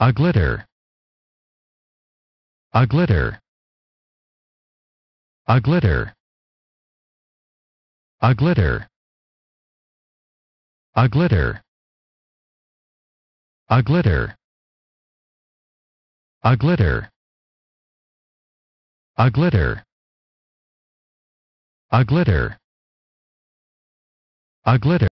A glitter. A glitter. A glitter. A glitter. A glitter. A glitter. A glitter. A glitter. A glitter. A glitter.